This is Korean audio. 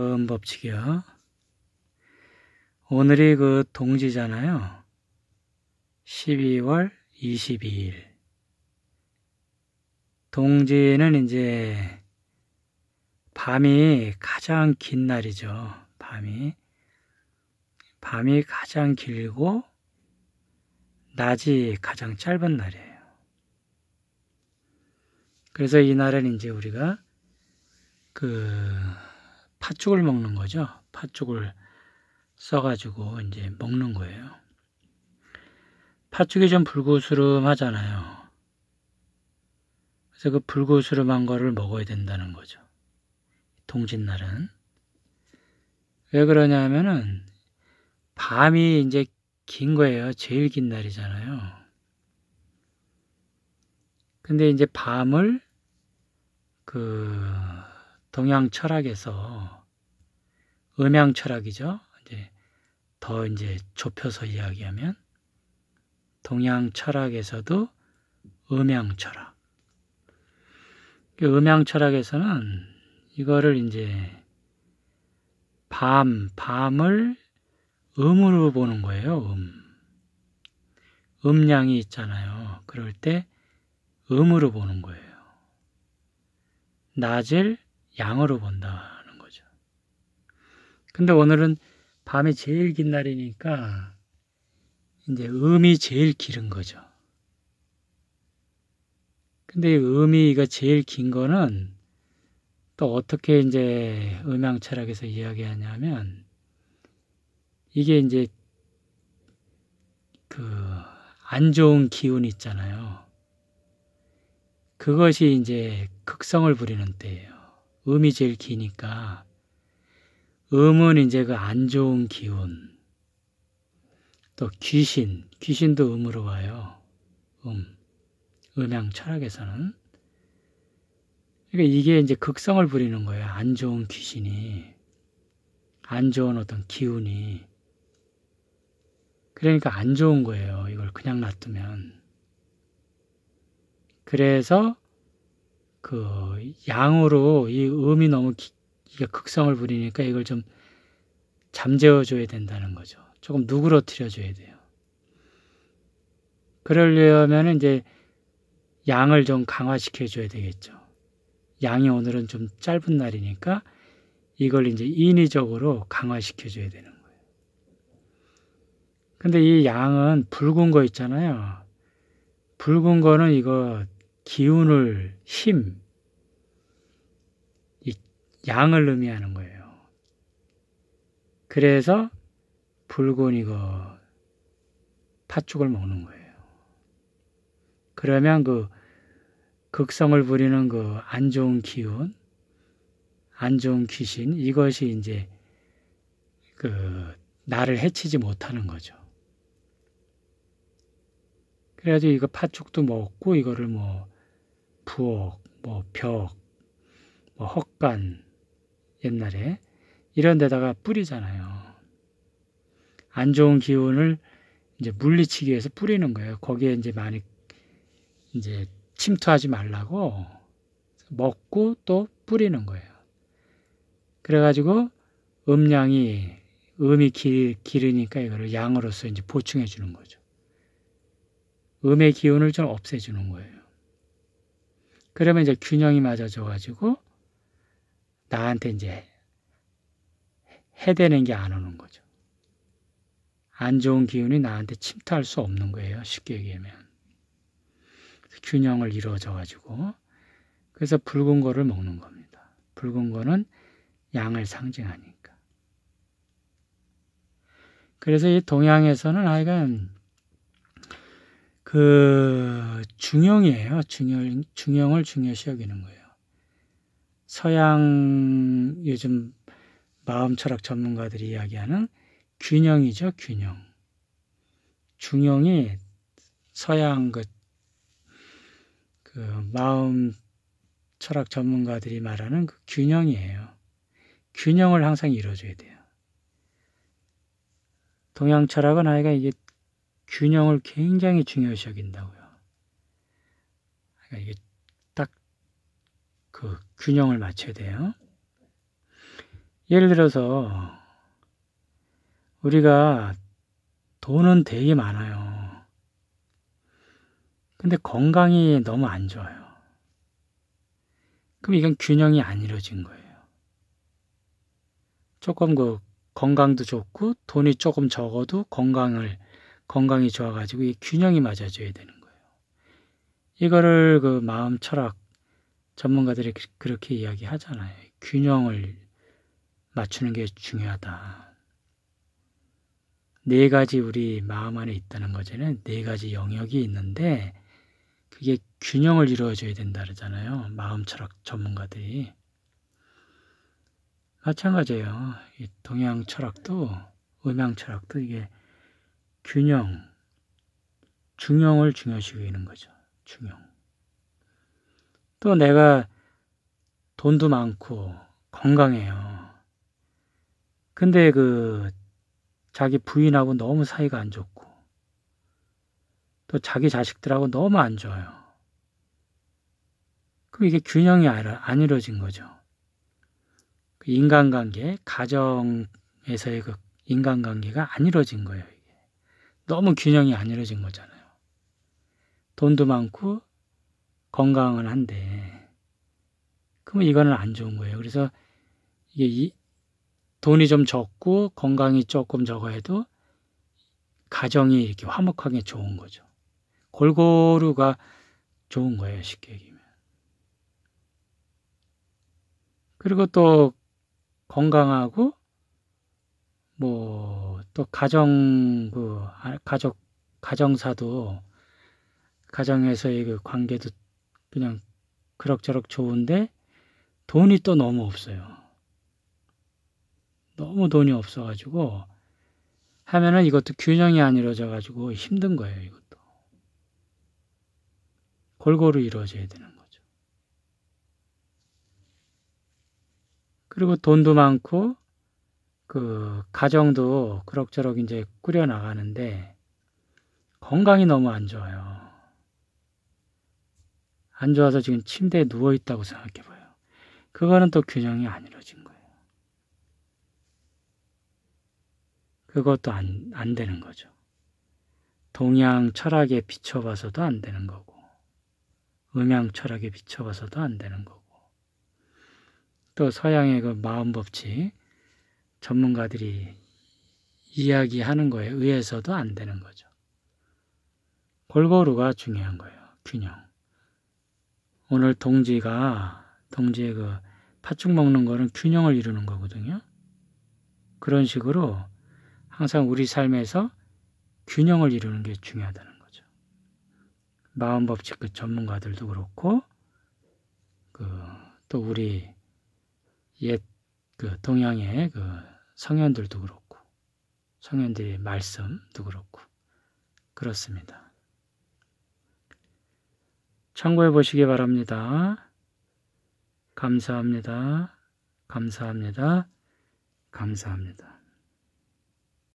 음 법칙이요. 오늘이 그 동지잖아요. 12월 22일. 동지는 이제 밤이 가장 긴 날이죠. 밤이. 밤이 가장 길고 낮이 가장 짧은 날이에요. 그래서 이날은 이제 우리가 그 팥죽을 먹는 거죠. 팥죽을 써가지고 이제 먹는 거예요. 팥죽이 좀 불구스름하잖아요. 그래서 그 불구스름한 거를 먹어야 된다는 거죠. 동짓날은. 왜 그러냐면은 밤이 이제 긴 거예요. 제일 긴 날이잖아요. 근데 이제 밤을 그 동양 철학에서 음양 철학이죠. 이제 더 이제 좁혀서 이야기하면 동양 철학에서도 음양 철학. 그 음양 철학에서는 이거를 이제 밤, 밤을 음으로 보는 거예요. 음. 음량이 있잖아요. 그럴 때 음으로 보는 거예요. 낮을 양으로 본다는 거죠. 근데 오늘은 밤이 제일 긴 날이니까 이제 음이 제일 길은 거죠. 근데 음이가 제일 긴 거는 또 어떻게 이제 음양 철학에서 이야기하냐면 이게 이제 그 안 좋은 기운 있잖아요. 그것이 이제 극성을 부리는 때예요. 음이 제일 기니까 음은 이제 그 안 좋은 기운 또 귀신, 귀신도 음으로 와요. 음, 음양 철학에서는 그러니까 이게 이제 극성을 부리는 거예요. 안 좋은 귀신이 안 좋은 어떤 기운이 그러니까 안 좋은 거예요. 이걸 그냥 놔두면 그래서 그 양으로 이 음이 너무 기, 극성을 부리니까 이걸 좀 잠재워 줘야 된다는 거죠. 조금 누그러뜨려 줘야 돼요. 그러려면 이제 양을 좀 강화시켜 줘야 되겠죠. 양이 오늘은 좀 짧은 날이니까 이걸 이제 인위적으로 강화시켜 줘야 되는 거예요. 근데 이 양은 붉은 거 있잖아요. 붉은 거는 이거 기운을 힘, 이 양을 의미하는 거예요. 그래서 붉은 이거 파죽을 먹는 거예요. 그러면 그 극성을 부리는 그 안 좋은 기운, 안 좋은 귀신 이것이 이제 그 나를 해치지 못하는 거죠. 그래가지고 이거 파죽도 먹고 이거를 뭐 부엌, 뭐 벽, 뭐 헛간 옛날에 이런 데다가 뿌리잖아요. 안 좋은 기운을 이제 물리치기 위해서 뿌리는 거예요. 거기에 이제 많이 이제 침투하지 말라고 먹고 또 뿌리는 거예요. 그래가지고 음양이 음이 길, 길으니까 이거를 양으로서 이제 보충해 주는 거죠. 음의 기운을 좀 없애주는 거예요. 그러면 이제 균형이 맞아져가지고 나한테 이제 해대는 게 안 오는 거죠. 안 좋은 기운이 나한테 침투할 수 없는 거예요. 쉽게 얘기하면. 균형을 이루어져가지고 그래서 붉은 거를 먹는 겁니다. 붉은 거는 양을 상징하니까. 그래서 이 동양에서는 하여간 그 중형이에요. 중형 중형을 중요시 여기는 거예요. 서양 요즘 마음 철학 전문가들이 이야기하는 균형이죠, 균형. 중형이 서양 그, 그 마음 철학 전문가들이 말하는 그 균형이에요. 균형을 항상 이루어줘야 돼요. 동양 철학은 아이가 이게 균형을 굉장히 중요시 여긴다고요. 그러니까 이게 딱 그 균형을 맞춰야 돼요. 예를 들어서 우리가 돈은 되게 많아요. 근데 건강이 너무 안 좋아요. 그럼 이건 균형이 안 이루어진 거예요. 조금 그 건강도 좋고 돈이 조금 적어도 건강을 건강이 좋아가지고 이 균형이 맞아줘야 되는 거예요. 이거를 그 마음 철학 전문가들이 그, 그렇게 이야기하잖아요. 균형을 맞추는 게 중요하다. 네 가지 우리 마음 안에 있다는 거잖아요. 네 가지 영역이 있는데 그게 균형을 이루어줘야 된다 그러잖아요. 마음 철학 전문가들이. 마찬가지예요. 동양 철학도 음양 철학도 이게 균형, 중형을 중요시 여기는 거죠. 중형. 또 내가 돈도 많고 건강해요. 근데 그 자기 부인하고 너무 사이가 안 좋고 또 자기 자식들하고 너무 안 좋아요. 그럼 이게 균형이 안 이루어진 거죠. 그 인간관계, 가정에서의 그 인간관계가 안 이루어진 거예요. 너무 균형이 안 이루어진 거잖아요. 돈도 많고 건강은 한데 그러면 이거는 안 좋은 거예요. 그래서 이게 이 돈이 좀 적고 건강이 조금 적어도 해 가정이 이렇게 화목하게 좋은 거죠. 골고루가 좋은 거예요, 쉽게 얘기하면. 그리고 또 건강하고 뭐또 가정 그 아, 가족 가정사도 가정에서의 그 관계도 그냥 그럭저럭 좋은데 돈이 또 너무 없어요. 너무 돈이 없어가지고 하면은 이것도 균형이 안 이루어져가지고 힘든 거예요. 이것도 골고루 이루어져야 되는 거죠. 그리고 돈도 많고 그 가정도 그럭저럭 이제 꾸려 나가는데 건강이 너무 안 좋아요. 안 좋아서 지금 침대에 누워 있다고 생각해 봐요. 그거는 또 균형이 안 이루어진 거예요. 그것도 안, 안 되는 거죠. 동양 철학에 비춰봐서도 안 되는 거고, 음양 철학에 비춰봐서도 안 되는 거고, 또 서양의 그 마음 법칙, 전문가들이 이야기하는 거에 의해서도 안 되는 거죠. 골고루가 중요한 거예요. 균형. 오늘 동지가 동지의 그 팥죽 먹는 거는 균형을 이루는 거거든요. 그런 식으로 항상 우리 삶에서 균형을 이루는 게 중요하다는 거죠. 마음 법칙 그 전문가들도 그렇고 그 또 우리 옛그 동양의 그 성현들도 그렇고 성현들의 말씀도 그렇고 그렇습니다. 참고해 보시기 바랍니다. 감사합니다. 감사합니다. 감사합니다.